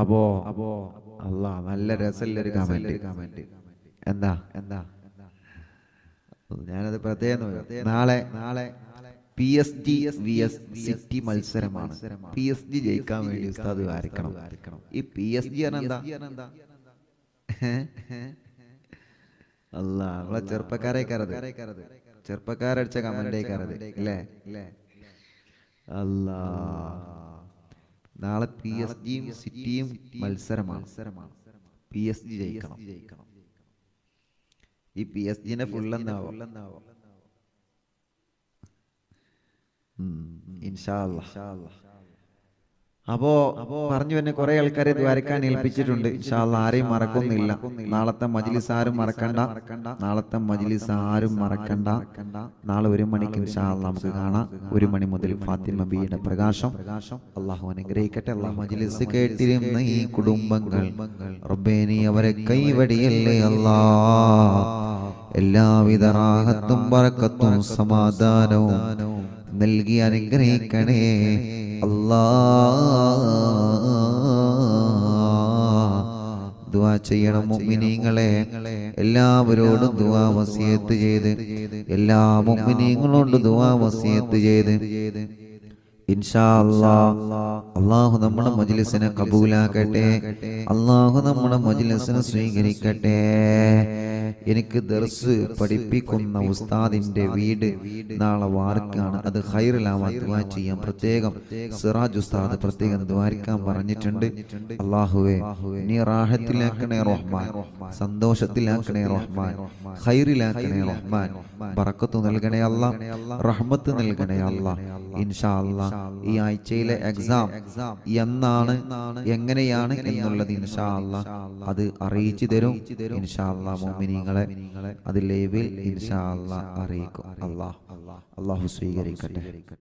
അപ്പോ അപ്പോ അല്ല നല്ല ഒരു കമന്റ് കമന്റ് എന്താ എന്താ ഞാനത് പ്രത്യേകം നാളെ നാളെ P S G V S city മത്സരമാണ് പി എസ് ജി ജയിക്കാൻ വേണ്ടി ഉസ്താദ് വരക്കണം ഈ പി എസ് ജി എന്താ അല്ല നമ്മളെ ചെറുപ്പക്കാരെ കരത് ചെറുപ്പക്കാരടിച്ച കമന്റ് കരത് അല്ലേ അല്ല നാളെ പി എസ് ജിയും സിറ്റിയും മത്സരമാണ് പി എസ് ജി ജയിക്കണം ഈ പി എസ് ജിനെ ഫുള്ളെന്നാവോ ഇൻഷാ അല്ലാ അപ്പോ പറഞ്ഞു തന്നെ കുറെ ആൾക്കാരെ ദ്വാരക്കാൻ ഏൽപ്പിച്ചിട്ടുണ്ട് ഇൻഷാല്ല ആരെയും മറക്കുന്നില്ല നാളത്തെ മജിലിസ് ആരും മറക്കണ്ട നാളത്തെ മജിലിസ് ആരും മറക്കണ്ട നാളെ ഒരു മണിക്ക് ഇൻഷാല്ല നമുക്ക് കാണാം ഒരു മണി മുതൽ ഫാത്തിമ ബിയുടെ പ്രകാശം അള്ളാഹു അനുഗ്രഹിക്കട്ടെ മജിലിസ് കേട്ടിരുന്ന ഈ കുടുംബങ്ങൾ റബ്ബേനി അവരെ കൈവടിയല്ലേ അല്ലാ എല്ലാവിധ റാഹത്തും പറക്കത്തും സമാധാനവും നൽകി അനുഗ്രഹിക്കണേ അല്ലാ ചെയ്യണം മുമ്മിനീങ്ങളെ എല്ലാവരോടും ദുവാ വസിയത്ത് ചെയ്ത് എല്ലാ മുമ്മിനീങ്ങളോട് ദുവാ വസിയത്ത് ചെയ്ത് അള്ളാഹു നമ്മുടെ മജ്ലിസിനെ കബൂലാക്കട്ടെ അള്ളാഹു നമ്മുടെ മജ്ലിസിനെ സ്വീകരിക്കട്ടെ എനിക്ക് ദർസ് പഠിപ്പിക്കുന്ന ഉസ്താദിന്റെ വീട് നാളെ വാർക്കാണ് അത് ഹൈറിലാവാൻ ദുവാ ചെയ്യാൻ പ്രത്യേകം സിറാജ് ഉസ്താദ് പ്രത്യേകം ദ്വാരിക്കാൻ പറഞ്ഞിട്ടുണ്ട് അള്ളാഹുവേ നീ റാഹത്തിലാക്കണേ റഹ്മാൻ സന്തോഷത്തിലാക്കണേ റഹ്മാൻ ഹൈറിലാക്കണേ റഹ്മാൻ പറക്കത്തു നൽകണേ അല്ല റഹ്മത്ത് നൽകണേ അല്ല ഇൻഷാ ഈ ആഴ്ചയിലെ എക്സാം എന്നാണ് എങ്ങനെയാണ് എന്നുള്ളത് ഇൻഷാ അത് അറിയിച്ചു തരും ഇൻഷാ അല്ല മോമിനികൾ നിങ്ങളെ അതിലേവിൽ ഇൻഷാ അള്ളാഹ് അറിയിക്കും അള്ളാഹ് അള്ളാഹു സ്വീകരിക്കട്ടെ